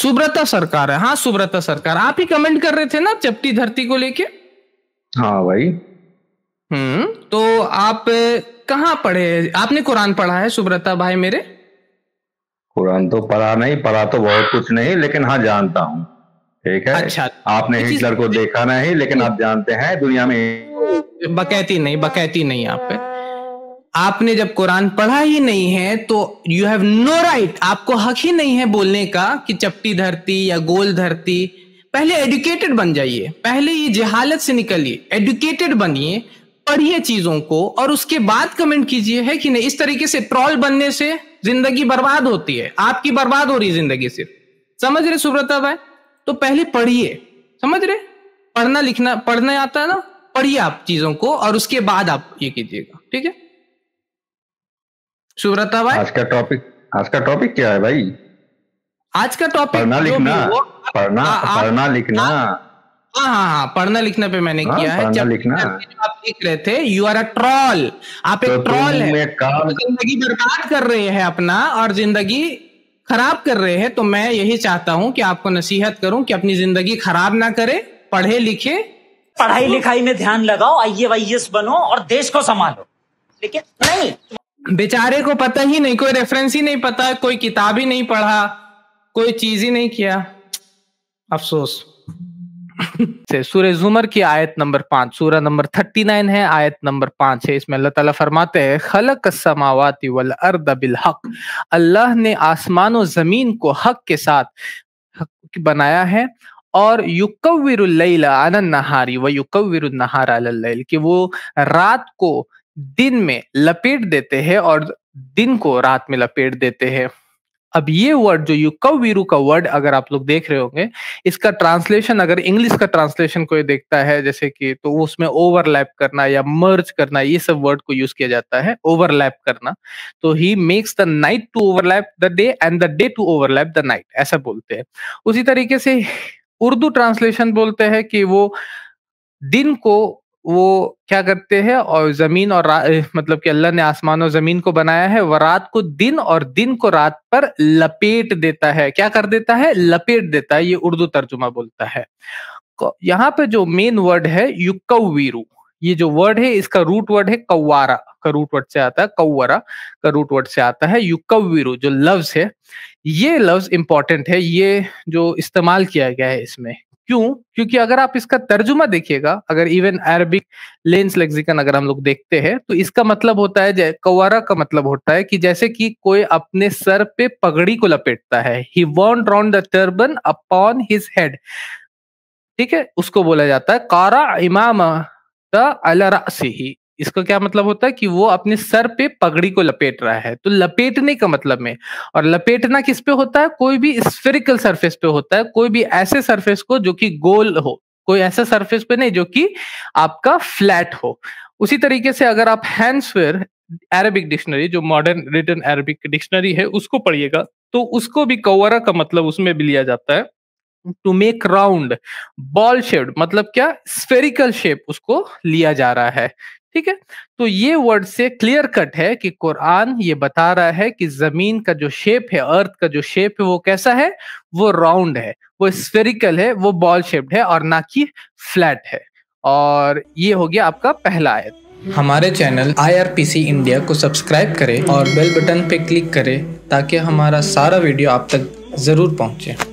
सुब्रता सरकार है हाँ सुब्रता सरकार आप ही कमेंट कर रहे थे ना चपटी धरती को लेके हाँ भाई हम्म तो आप कहाँ पढ़े आपने कुरान पढ़ा है सुब्रता भाई मेरे कुरान तो पढ़ा नहीं पढ़ा तो बहुत कुछ नहीं लेकिन हाँ जानता हूँ ठीक है अच्छा आपने हिटलर को देखा नहीं लेकिन आप जानते हैं दुनिया में बकैती नहीं बकैती नहीं आप पे आपने जब कुरान पढ़ा ही नहीं है तो यू हैव नो राइट आपको हक ही नहीं है बोलने का कि चपटी धरती या गोल धरती पहले एडुकेटेड बन जाइए पहले ये जहालत से निकलिए एडुकेटेड बनिए पढ़िए चीजों को और उसके बाद कमेंट कीजिए है कि नहीं इस तरीके से ट्रॉल बनने से जिंदगी बर्बाद होती है आपकी बर्बाद हो रही है जिंदगी सिर्फ समझ रहे सुब्रता भाई तो पहले पढ़िए समझ रहे पढ़ना लिखना पढ़ना आता है ना पढ़िए आप चीजों को और उसके बाद आप ये कीजिएगा ठीक है सुब्रता भाई आज का टॉपिक आज का टॉपिक क्या है भाई आज का टॉपिक पढ़ना लिखना पढ़ना हाँ, हाँ, पढ़ना हाँ, लिखना हाँ हाँ हाँ पढ़ना लिखना पे मैंने आ, किया है जब लिखना आप लिख रहे थे यू आर अ ट्रॉल आप एक तो ट्रॉल है तो जिंदगी बर्बाद कर रहे हैं अपना और जिंदगी खराब कर रहे हैं तो मैं यही चाहता हूँ कि आपको नसीहत करूँ कि अपनी जिंदगी खराब ना करें पढ़े लिखे पढ़ाई लिखाई में ध्यान लगाओ आई ए बनो और देश को संभालो लेकिन नहीं बेचारे को पता ही नहीं कोई रेफरेंस ही नहीं पता कोई किताब ही नहीं पढ़ा कोई चीज ही नहीं किया अफसोस से सूर्य जुमर की आयत नंबर पांच सूरह नंबर थर्टी नाइन है आयत नंबर पांच है इसमें अल्लाह ताला फरमाते हैं खलक समावाती वल अर्द बिल हक अल्लाह ने आसमान और जमीन को हक के साथ हक बनाया है और युकविरुल्लैल अन नहारी व नहारा अल कि वो रात को दिन में लपेट देते हैं और दिन को रात में लपेट देते हैं अब ये वर्ड जो युकव वीरू का वर्ड अगर आप लोग देख रहे होंगे इसका ट्रांसलेशन अगर इंग्लिश का ट्रांसलेशन कोई देखता है जैसे कि तो उसमें ओवरलैप करना या मर्ज करना ये सब वर्ड को यूज किया जाता है ओवरलैप करना तो he makes the night to overlap the day and the day to overlap the night ऐसा बोलते हैं उसी तरीके से उर्दू ट्रांसलेशन बोलते हैं कि वो दिन को वो क्या करते हैं और जमीन और मतलब कि अल्लाह ने आसमान और जमीन को बनाया है वह रात को दिन और दिन को रात पर लपेट देता है क्या कर देता है लपेट देता है ये उर्दू तर्जुमा बोलता है यहाँ पे जो मेन वर्ड है युकवीरू ये जो वर्ड है इसका रूट वर्ड है कौवारा का रूट वर्ड से आता है कौवरा का रूट वर्ड से आता है युकवीरू जो लफ्ज है ये लफ्ज इंपॉर्टेंट है ये जो इस्तेमाल किया गया है इसमें क्यों क्योंकि अगर आप इसका तर्जुमा देखिएगा अगर इवन अरबिक लेंस लेक्सिकन अगर हम लोग देखते हैं तो इसका मतलब होता है कवारा का मतलब होता है कि जैसे कि कोई अपने सर पे पगड़ी को लपेटता है he wound round the turban upon his head ठीक है उसको बोला जाता है कारा इमाम ही इसका क्या मतलब होता है कि वो अपने सर पे पगड़ी को लपेट रहा है तो लपेटने का मतलब में और लपेटना किस पे होता है कोई भी स्फेरिकल सरफेस पे होता है कोई भी ऐसे सरफेस को जो कि गोल हो कोई ऐसा सरफेस पे नहीं जो कि आपका फ्लैट हो उसी तरीके से अगर आप हैंड्सवेयर अरेबिक डिक्शनरी जो मॉडर्न रिटर्न अरेबिक डिक्शनरी है उसको पढ़िएगा तो उसको भी कौरा का मतलब उसमें भी लिया जाता है to make round ball shape मतलब क्या स्फेरिकल शेप उसको लिया जा रहा है ठीक है तो ये वर्ड से क्लियर कट है कि कुरान ये बता रहा है कि जमीन का जो शेप है अर्थ का जो शेप है वो कैसा है वो राउंड है वो स्फेरिकल है वो बॉल शेप्ड है और ना कि फ्लैट है और ये हो गया आपका पहला आयत हमारे चैनल IRPC इंडिया को सब्सक्राइब करें और बेल बटन पे क्लिक करें ताकि हमारा सारा वीडियो आप तक ज़रूर पहुंचे